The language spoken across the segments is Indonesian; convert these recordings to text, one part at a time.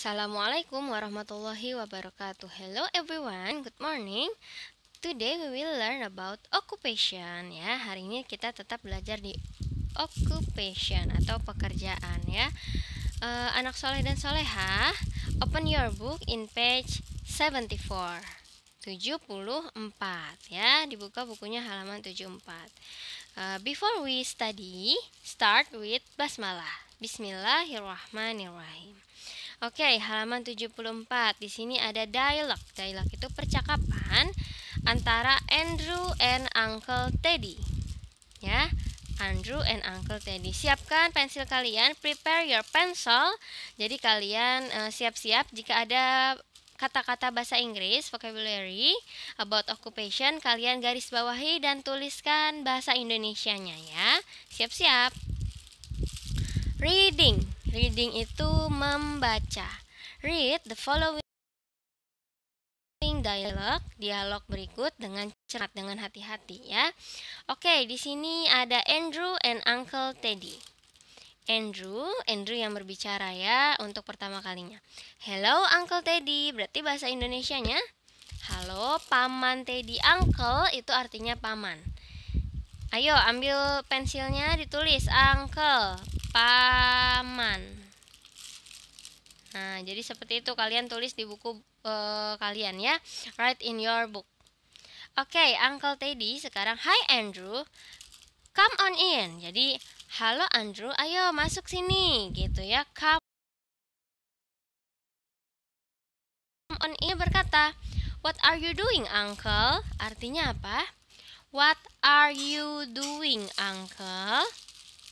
Assalamualaikum warahmatullahi wabarakatuh. Hello everyone, good morning. Today we will learn about occupation ya. Hari ini kita tetap belajar di occupation atau pekerjaan ya. Uh, anak soleh dan soleha, open your book in page 74. 74 ya, dibuka bukunya halaman 74. Uh, eh, before we study, start with basmalah. Bismillahirrahmanirrahim. Oke, okay, halaman 74. Di sini ada dialog. Dialog itu percakapan antara Andrew and Uncle Teddy. Ya, Andrew and Uncle Teddy. Siapkan pensil kalian, prepare your pencil. Jadi kalian eh, siap-siap uh, jika ada kata-kata bahasa Inggris, vocabulary, about occupation, kalian garis bawahi dan tuliskan bahasa Indonesianya ya. Siap-siap. Reading. Reading itu membaca. Read the following dialog, dialog berikut dengan cerat dengan hati-hati ya. Oke, di sini ada Andrew and Uncle Teddy. Andrew, Andrew yang berbicara ya untuk pertama kalinya. Hello Uncle Teddy, berarti bahasa Indonesia nya, Halo Paman Teddy. Uncle itu artinya paman. Ayo ambil pensilnya ditulis Uncle paman. Nah, jadi seperti itu kalian tulis di buku uh, kalian ya. Write in your book. Oke, okay, Uncle Teddy sekarang Hi Andrew. Come on in. Jadi, halo Andrew, ayo masuk sini gitu ya. Come on in berkata, "What are you doing, Uncle?" Artinya apa? What are you doing, Uncle?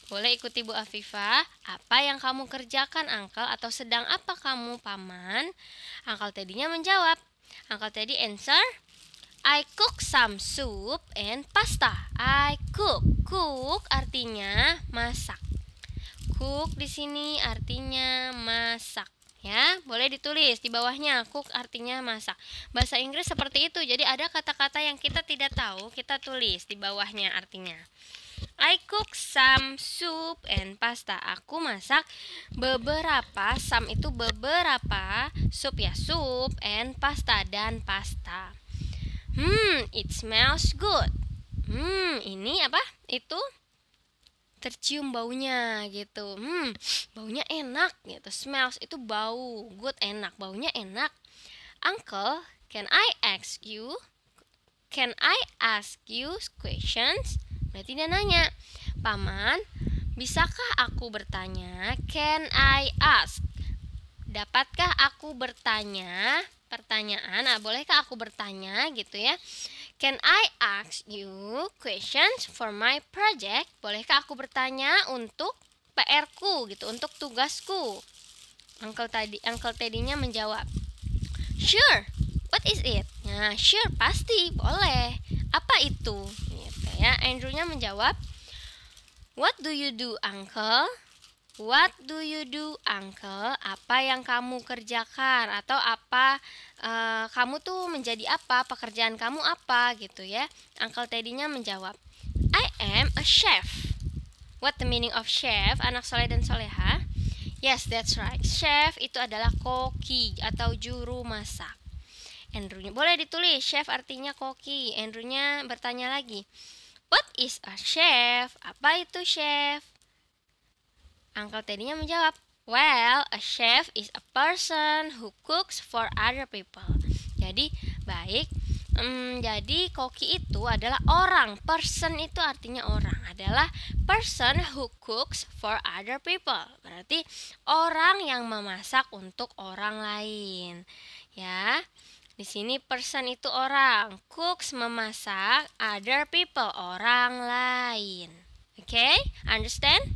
Boleh ikuti Bu Afifah. Apa yang kamu kerjakan, Angkel? Atau sedang apa kamu, Paman? Angkel teddy menjawab. Angkel Teddy answer, I cook some soup and pasta. I cook. Cook artinya masak. Cook di sini artinya masak ya boleh ditulis di bawahnya cook artinya masak bahasa Inggris seperti itu jadi ada kata-kata yang kita tidak tahu kita tulis di bawahnya artinya I cook some soup and pasta. Aku masak beberapa, sam itu beberapa, sup ya sup and pasta dan pasta. Hmm, it smells good. Hmm, ini apa? Itu tercium baunya gitu. Hmm, baunya enak gitu. Smells itu bau, good enak, baunya enak. Uncle, can I ask you? Can I ask you questions? Berarti dia nanya, "Paman, bisakah aku bertanya? Can I ask? Dapatkah aku bertanya?" Pertanyaan, ah, bolehkah aku bertanya gitu ya? Can I ask you questions for my project? Bolehkah aku bertanya untuk PR-ku gitu, untuk tugasku? Uncle tadi Uncle Teddy-nya menjawab, "Sure. What is it?" Nah, sure pasti, boleh. Apa itu? Ya, Andrewnya menjawab, What do you do, uncle? What do you do, uncle? Apa yang kamu kerjakan atau apa uh, kamu tuh menjadi apa? Pekerjaan kamu apa gitu ya? Uncle Teddy-nya menjawab, I am a chef. What the meaning of chef? Anak soleh dan soleha. Yes, that's right. Chef itu adalah koki atau juru masak. Andrewnya boleh ditulis chef artinya koki. Andrewnya bertanya lagi. What is a chef? Apa itu chef? Uncle Teddy-nya menjawab, Well, a chef is a person who cooks for other people. Jadi, baik. Um, jadi, koki itu adalah orang. Person itu artinya orang. Adalah person who cooks for other people. Berarti orang yang memasak untuk orang lain. Ya. Di sini person itu orang, cooks memasak, other people orang lain. Oke, okay? understand?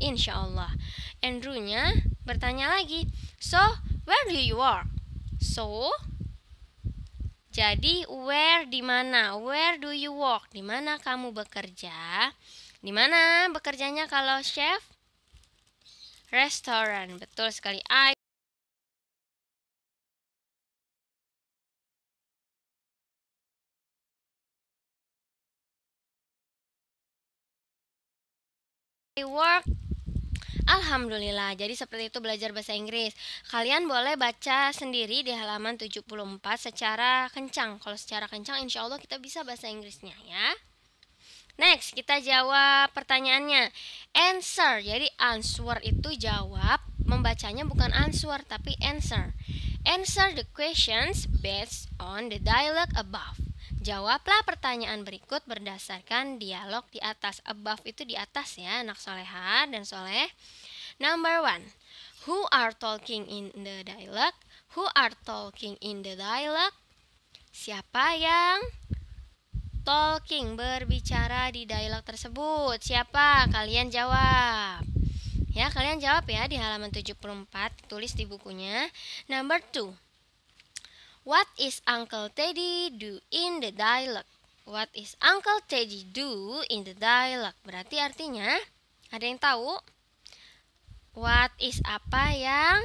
Insya Allah. Andrewnya bertanya lagi, so where do you work? So, jadi where di mana? Where do you work? Di mana kamu bekerja? Di mana bekerjanya kalau chef? Restoran, betul sekali. I work Alhamdulillah, jadi seperti itu belajar bahasa Inggris. Kalian boleh baca sendiri di halaman 74 secara kencang. Kalau secara kencang insya Allah kita bisa bahasa Inggrisnya ya. Next, kita jawab pertanyaannya. Answer, jadi answer itu jawab. Membacanya bukan answer, tapi answer. Answer the questions based on the dialogue above. Jawablah pertanyaan berikut berdasarkan dialog di atas. Above itu di atas ya, anak soleha dan soleh. Number one, who are talking in the dialogue? Who are talking in the dialogue? Siapa yang talking berbicara di dialog tersebut? Siapa? Kalian jawab. Ya, kalian jawab ya di halaman 74 tulis di bukunya. Number two What is Uncle Teddy do in the dialogue? What is Uncle Teddy do in the dialogue? Berarti artinya ada yang tahu? What is apa yang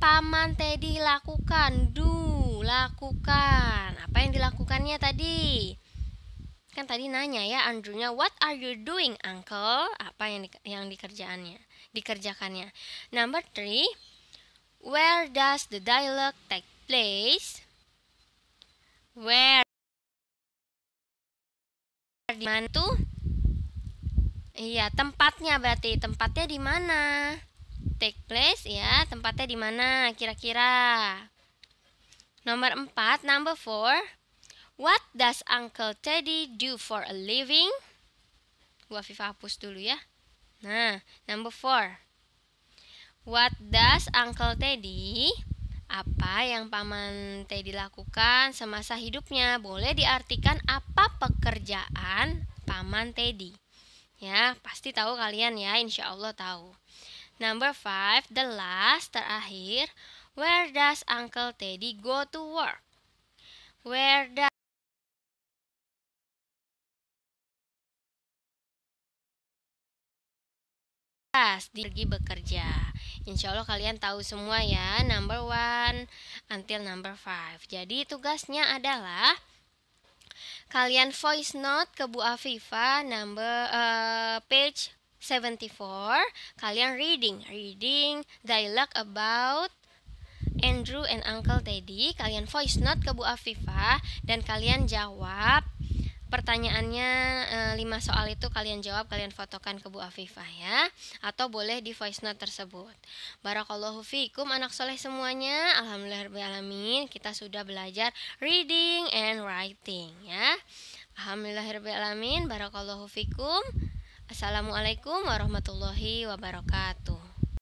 Paman Teddy lakukan? Do lakukan. Apa yang dilakukannya tadi? Kan tadi nanya ya Andrewnya, "What are you doing, Uncle?" Apa yang di, yang dikerjaannya? Dikerjakannya. Number three, Where does the dialogue take place where di mana tuh? Iya, tempatnya berarti tempatnya di mana? Take place ya, tempatnya di mana kira-kira? Nomor 4, number 4. What does Uncle Teddy do for a living? Gua Viva hapus dulu ya. Nah, number 4. What does Uncle Teddy apa yang Paman Teddy lakukan semasa hidupnya boleh diartikan apa pekerjaan Paman Teddy. Ya, pasti tahu kalian ya, insya Allah tahu. Number five, the last, terakhir. Where does Uncle Teddy go to work? Where does di pergi bekerja. Insya Allah kalian tahu semua ya, number one until number five. Jadi tugasnya adalah kalian voice note ke Bu Afifa number uh, page 74 kalian reading reading dialogue about Andrew and Uncle Teddy kalian voice note ke Bu Afifa dan kalian jawab pertanyaannya eh, lima soal itu kalian jawab, kalian fotokan ke Bu Afifah ya atau boleh di voice note tersebut. Barakallahu fiikum anak soleh semuanya. alamin kita sudah belajar reading and writing ya. Alhamdulillahirabbil alamin. Barakallahu fiikum. Assalamualaikum warahmatullahi wabarakatuh.